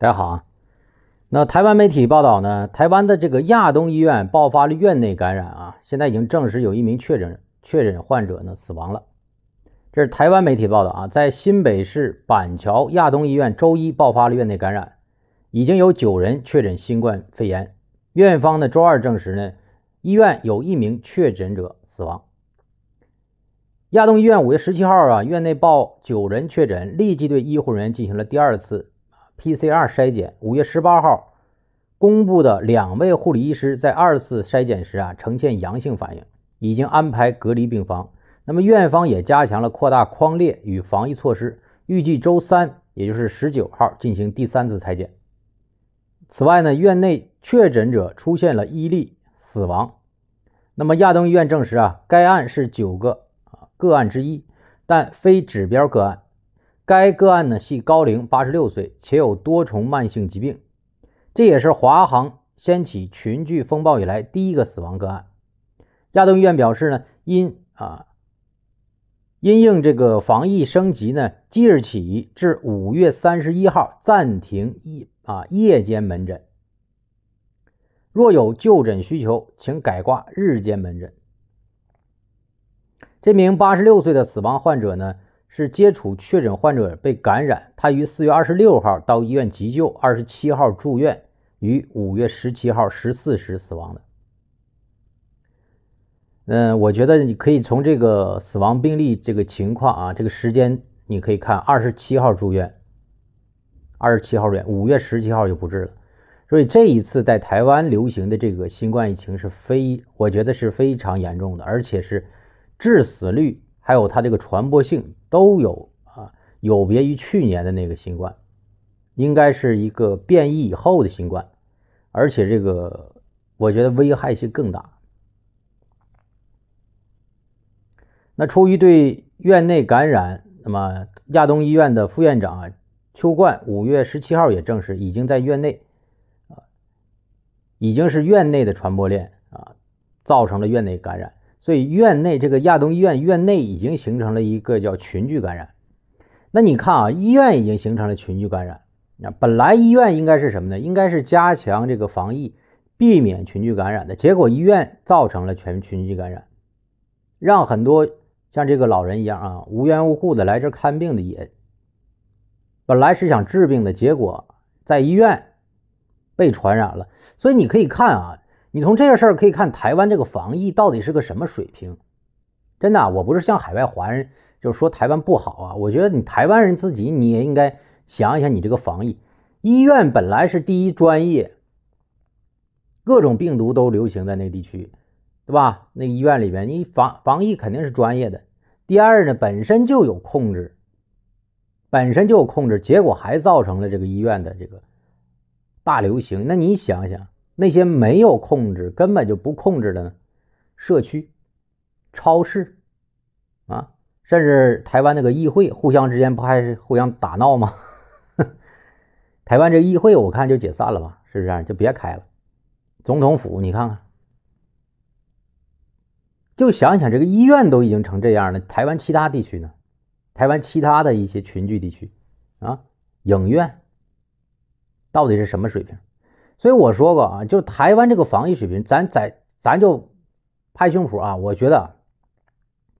大家好啊，那台湾媒体报道呢？台湾的这个亚东医院爆发了院内感染啊，现在已经证实有一名确诊确诊患者呢死亡了。这是台湾媒体报道啊，在新北市板桥亚东医院周一爆发了院内感染，已经有九人确诊新冠肺炎。院方呢周二证实呢，医院有一名确诊者死亡。亚东医院五月十七号啊，院内报九人确诊，立即对医护人员进行了第二次。PCR 筛检，五月十八号公布的两位护理医师在二次筛检时啊呈现阳性反应，已经安排隔离病房。那么院方也加强了扩大框列与防疫措施，预计周三，也就是十九号进行第三次裁剪。此外呢，院内确诊者出现了一例死亡。那么亚东医院证实啊，该案是九个啊个案之一，但非指标个案。该个案呢，系高龄八十六岁，且有多重慢性疾病，这也是华航掀起群聚风暴以来第一个死亡个案。亚东医院表示呢，因啊因应这个防疫升级呢，即日起至五月三十一号暂停一啊夜间门诊。若有就诊需求，请改挂日间门诊。这名八十六岁的死亡患者呢？是接触确诊患者被感染，他于四月二十六号到医院急救，二十七号住院，于五月十七号十四时死亡的。嗯，我觉得你可以从这个死亡病例这个情况啊，这个时间你可以看，二十七号住院，二十七号院，五月十七号就不治了。所以这一次在台湾流行的这个新冠疫情是非，我觉得是非常严重的，而且是致死率。还有它这个传播性都有啊，有别于去年的那个新冠，应该是一个变异以后的新冠，而且这个我觉得危害性更大。那出于对院内感染，那么亚东医院的副院长邱冠五月十七号也证实，已经在院内啊，已经是院内的传播链啊，造成了院内感染。所以，院内这个亚东医院院内已经形成了一个叫群聚感染。那你看啊，医院已经形成了群聚感染。那本来医院应该是什么呢？应该是加强这个防疫，避免群聚感染的。结果医院造成了全群聚感染，让很多像这个老人一样啊，无缘无故的来这看病的也，本来是想治病的，结果在医院被传染了。所以你可以看啊。你从这个事儿可以看台湾这个防疫到底是个什么水平？真的，我不是向海外华人就是说台湾不好啊。我觉得你台湾人自己你也应该想一想，你这个防疫，医院本来是第一专业，各种病毒都流行在那个地区，对吧？那医院里边，你防防疫肯定是专业的。第二呢，本身就有控制，本身就有控制，结果还造成了这个医院的这个大流行。那你想想。那些没有控制、根本就不控制的社区、超市啊，甚至台湾那个议会，互相之间不还是互相打闹吗？台湾这议会我看就解散了吧，是不是就别开了？总统府你看看，就想想这个医院都已经成这样了，台湾其他地区呢？台湾其他的一些群聚地区啊，影院到底是什么水平？所以我说过啊，就台湾这个防疫水平，咱在咱就拍胸脯啊，我觉得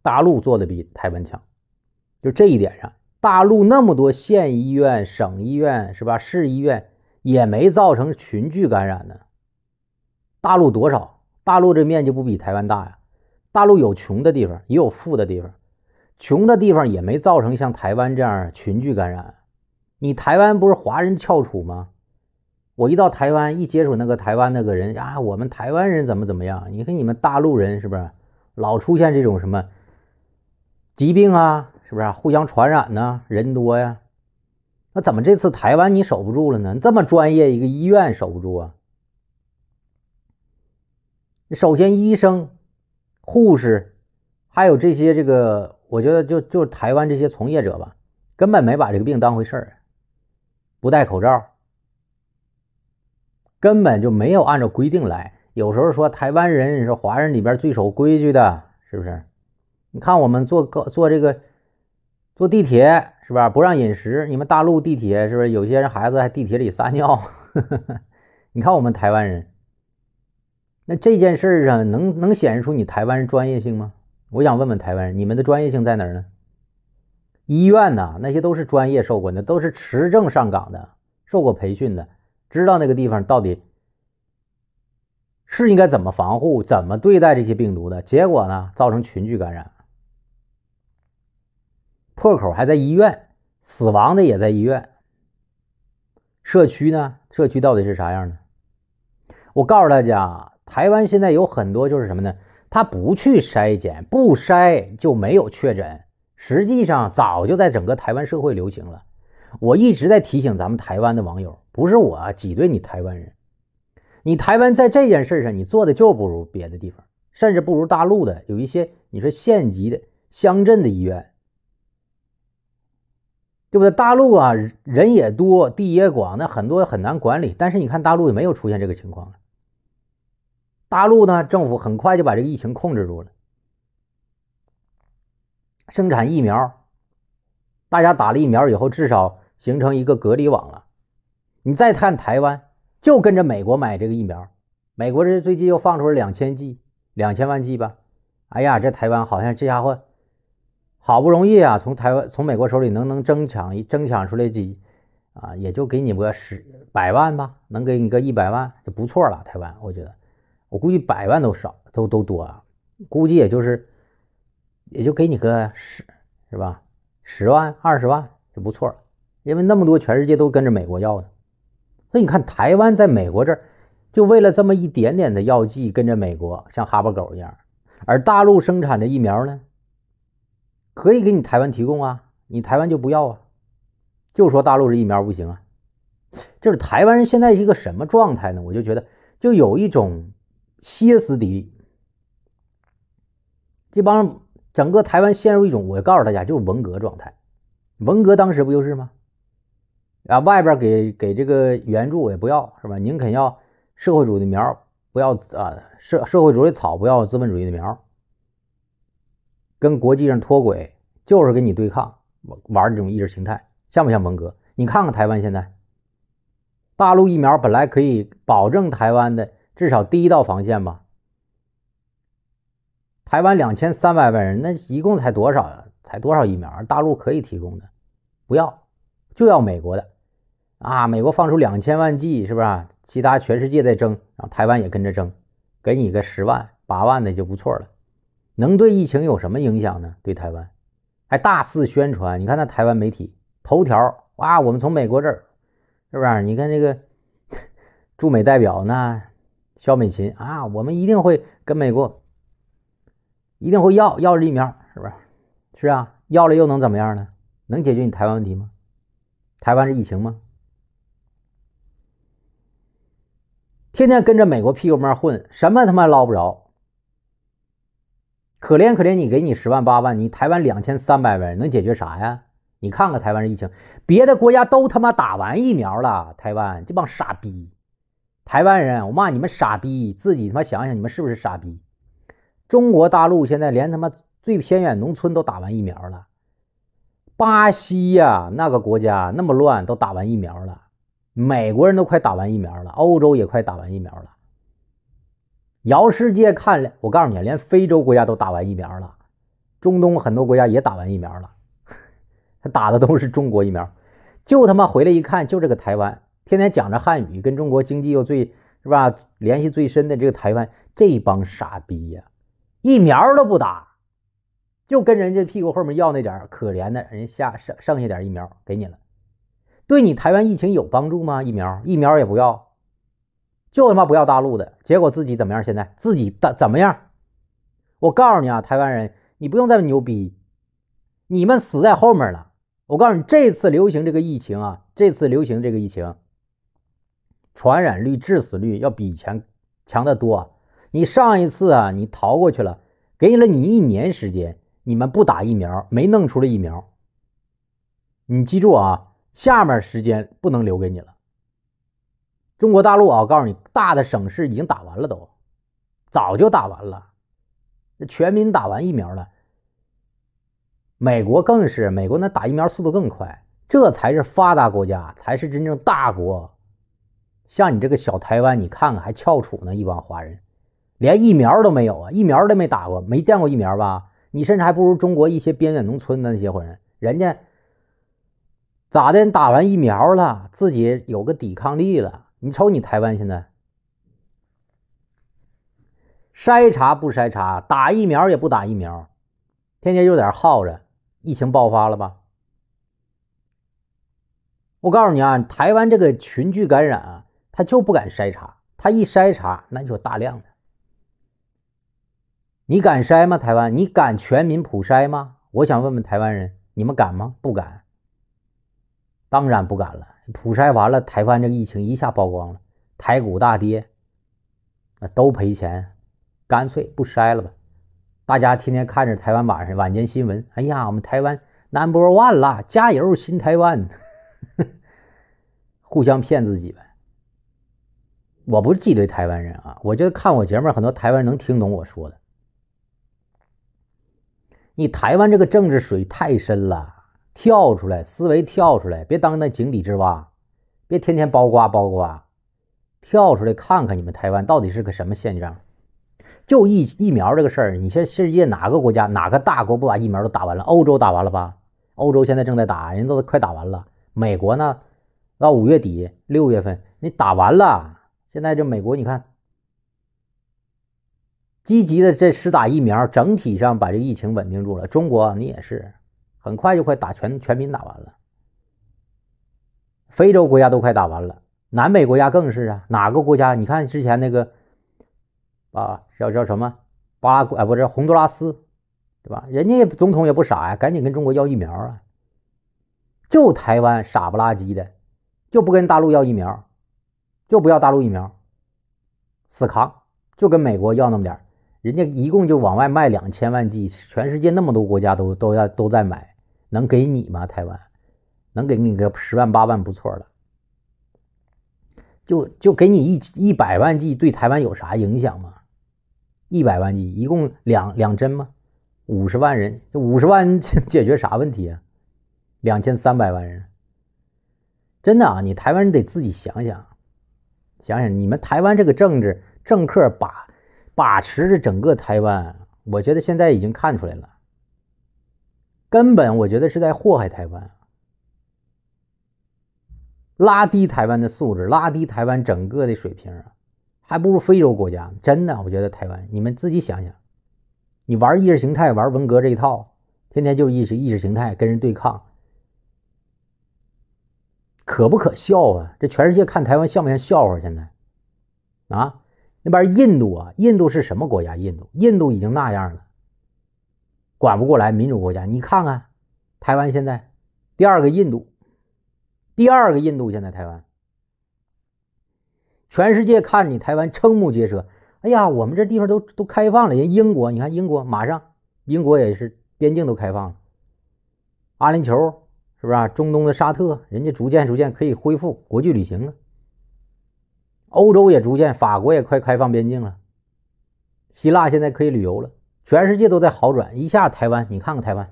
大陆做的比台湾强。就这一点上，大陆那么多县医院、省医院是吧？市医院也没造成群聚感染呢。大陆多少？大陆这面积不比台湾大呀。大陆有穷的地方，也有富的地方，穷的地方也没造成像台湾这样群聚感染。你台湾不是华人翘楚吗？我一到台湾，一接触那个台湾那个人啊，我们台湾人怎么怎么样？你看你们大陆人是不是老出现这种什么疾病啊？是不是互相传染呢？人多呀，那怎么这次台湾你守不住了呢？这么专业一个医院守不住啊？首先医生、护士，还有这些这个，我觉得就就台湾这些从业者吧，根本没把这个病当回事儿，不戴口罩。根本就没有按照规定来。有时候说台湾人是华人里边最守规矩的，是不是？你看我们坐高坐这个坐地铁是吧？不让饮食，你们大陆地铁是不是有些人孩子在地铁里撒尿？你看我们台湾人，那这件事上能能显示出你台湾人专业性吗？我想问问台湾人，你们的专业性在哪儿呢？医院呐，那些都是专业受过，的，都是持证上岗的，受过培训的。知道那个地方到底是应该怎么防护、怎么对待这些病毒的？结果呢，造成群聚感染，破口还在医院，死亡的也在医院。社区呢？社区到底是啥样呢？我告诉大家，台湾现在有很多就是什么呢？他不去筛检，不筛就没有确诊，实际上早就在整个台湾社会流行了。我一直在提醒咱们台湾的网友，不是我挤兑你台湾人，你台湾在这件事上你做的就不如别的地方，甚至不如大陆的有一些你说县级的乡镇的医院，对不对？大陆啊，人也多，地也广，那很多很难管理，但是你看大陆也没有出现这个情况大陆呢，政府很快就把这个疫情控制住了，生产疫苗。大家打了疫苗以后，至少形成一个隔离网了。你再看台湾，就跟着美国买这个疫苗。美国这最近又放出了两千剂，两千万剂吧。哎呀，这台湾好像这家伙好不容易啊，从台湾从美国手里能能争抢一争抢出来几啊，也就给你个十百万吧，能给你个一百万就不错了。台湾，我觉得，我估计百万都少，都都多啊，估计也就是也就给你个十，是吧？十万二十万就不错了，因为那么多全世界都跟着美国要呢。所以你看，台湾在美国这儿，就为了这么一点点的药剂跟着美国，像哈巴狗一样。而大陆生产的疫苗呢，可以给你台湾提供啊，你台湾就不要啊，就说大陆这疫苗不行啊。就是台湾人现在是一个什么状态呢？我就觉得就有一种歇斯底里，这帮。整个台湾陷入一种，我告诉大家就是文革状态，文革当时不就是吗？啊，外边给给这个援助我也不要，是吧？宁肯要社会主义的苗，不要啊社社会主义的草，不要资本主义的苗。跟国际上脱轨，就是跟你对抗，玩这种意识形态，像不像文革？你看看台湾现在，大陆疫苗本来可以保证台湾的至少第一道防线吧。台湾两千三百万人，那一共才多少呀？才多少疫苗？大陆可以提供的，不要，就要美国的，啊！美国放出两千万剂，是不是？其他全世界在争，啊，台湾也跟着争，给你个十万、八万的就不错了，能对疫情有什么影响呢？对台湾，还大肆宣传。你看那台湾媒体头条，哇，我们从美国这儿，是不是？你看这个 驻美代表呢，肖美琴啊，我们一定会跟美国。一定会要要这疫苗，是不是？是啊，要了又能怎么样呢？能解决你台湾问题吗？台湾是疫情吗？天天跟着美国屁股面混，什么他妈捞不着。可怜可怜你，给你十万八万，你台湾两千三百万，人能解决啥呀？你看看台湾这疫情，别的国家都他妈打完疫苗了，台湾这帮傻逼，台湾人，我骂你们傻逼，自己他妈想想，你们是不是傻逼？中国大陆现在连他妈最偏远农村都打完疫苗了，巴西呀那个国家那么乱都打完疫苗了，美国人都快打完疫苗了，欧洲也快打完疫苗了。姚世界看了，我告诉你，连非洲国家都打完疫苗了，中东很多国家也打完疫苗了，他 打的都是中国疫苗，就他妈回来一看，就这个台湾天天讲着汉语，跟中国经济又最是吧联系最深的这个台湾，这帮傻逼呀！疫苗都不打，就跟人家屁股后面要那点可怜的人下剩剩下点疫苗给你了，对你台湾疫情有帮助吗？疫苗疫苗也不要，就他妈不要大陆的结果自己怎么样？现在自己大怎么样？我告诉你啊，台湾人，你不用再牛逼，你们死在后面了。我告诉你，这次流行这个疫情啊，这次流行这个疫情，传染率、致死率要比以前强得多。你上一次啊，你逃过去了，给了你一年时间。你们不打疫苗，没弄出来疫苗。你记住啊，下面时间不能留给你了。中国大陆啊，告诉你，大的省市已经打完了，都早就打完了，全民打完疫苗了。美国更是，美国那打疫苗速度更快，这才是发达国家，才是真正大国。像你这个小台湾，你看看还翘楚呢，一帮华人。连疫苗都没有啊，疫苗都没打过，没见过疫苗吧？你甚至还不如中国一些边远农村的那些人，人家咋的？打完疫苗了，自己有个抵抗力了。你瞅你台湾现在筛查不筛查，打疫苗也不打疫苗，天天就在那耗着。疫情爆发了吧？我告诉你啊，台湾这个群聚感染，他就不敢筛查，他一筛查，那就大量的。你敢筛吗，台湾？你敢全民普筛吗？我想问问台湾人，你们敢吗？不敢，当然不敢了。普筛完了，台湾这个疫情一下曝光了，台股大跌，那都赔钱，干脆不筛了吧。大家天天看着台湾晚上晚间新闻，哎呀，我们台湾 number one 了，加油，新台湾，互相骗自己呗。我不是挤兑台湾人啊，我觉得看我节目很多台湾人能听懂我说的。你台湾这个政治水太深了，跳出来，思维跳出来，别当那井底之蛙，别天天包瓜包瓜，跳出来看看你们台湾到底是个什么现象。就疫疫苗这个事儿，你现在世界哪个国家哪个大国不把疫苗都打完了？欧洲打完了吧？欧洲现在正在打，人都快打完了。美国呢？到五月底六月份你打完了，现在这美国你看。积极的这实打疫苗，整体上把这疫情稳定住了。中国你也是，很快就快打全全民打完了。非洲国家都快打完了，南美国家更是啊！哪个国家？你看之前那个，啊，叫叫什么巴拉？啊，不是洪都拉斯，对吧？人家总统也不傻呀，赶紧跟中国要疫苗啊！就台湾傻不拉几的，就不跟大陆要疫苗，就不要大陆疫苗，死扛，就跟美国要那么点儿。人家一共就往外卖两千万剂，全世界那么多国家都都要都在买，能给你吗？台湾能给你个十万八万不错的，就就给你一一百万剂，对台湾有啥影响吗？一百万剂，一共两两针吗？五十万人，五十万解决啥问题啊？两千三百万人，真的啊！你台湾人得自己想想，想想你们台湾这个政治政客把。把持着整个台湾，我觉得现在已经看出来了，根本我觉得是在祸害台湾，拉低台湾的素质，拉低台湾整个的水平啊，还不如非洲国家真的，我觉得台湾，你们自己想想，你玩意识形态，玩文革这一套，天天就是意识意识形态跟人对抗，可不可笑啊？这全世界看台湾像不像笑话？现在，啊？那边印度啊，印度是什么国家？印度，印度已经那样了，管不过来。民主国家，你看看，台湾现在，第二个印度，第二个印度现在台湾，全世界看你台湾瞠目结舌。哎呀，我们这地方都都开放了，人英国，你看英国马上，英国也是边境都开放了，阿联酋是不是？啊？中东的沙特，人家逐渐逐渐可以恢复国际旅行了。欧洲也逐渐，法国也快开放边境了，希腊现在可以旅游了，全世界都在好转。一下台湾，你看看台湾，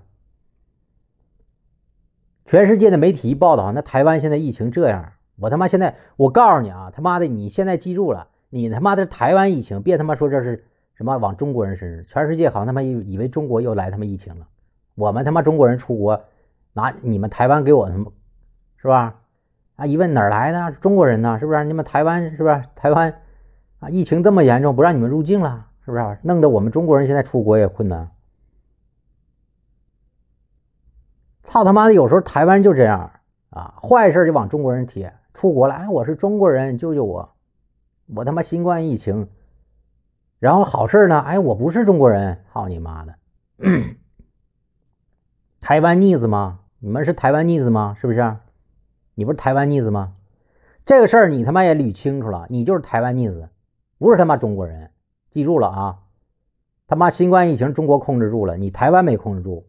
全世界的媒体一报道那台湾现在疫情这样，我他妈现在我告诉你啊，他妈的，你现在记住了，你他妈的台湾疫情，别他妈说这是什么往中国人身上，全世界好像他妈以为中国又来他妈疫情了，我们他妈中国人出国拿你们台湾给我他妈，是吧？啊！一问哪儿来的？中国人呢？是不是？你们台湾是不是？台湾，啊，疫情这么严重，不让你们入境了，是不是？弄得我们中国人现在出国也困难。操他妈的！有时候台湾就这样啊，坏事就往中国人贴。出国了，哎，我是中国人，救救我！我他妈新冠疫情。然后好事呢？哎，我不是中国人，操你妈的！台湾腻子吗？你们是台湾腻子吗？是不是？你不是台湾腻子吗？这个事儿你他妈也捋清楚了，你就是台湾腻子，不是他妈中国人。记住了啊，他妈新冠疫情中国控制住了，你台湾没控制住。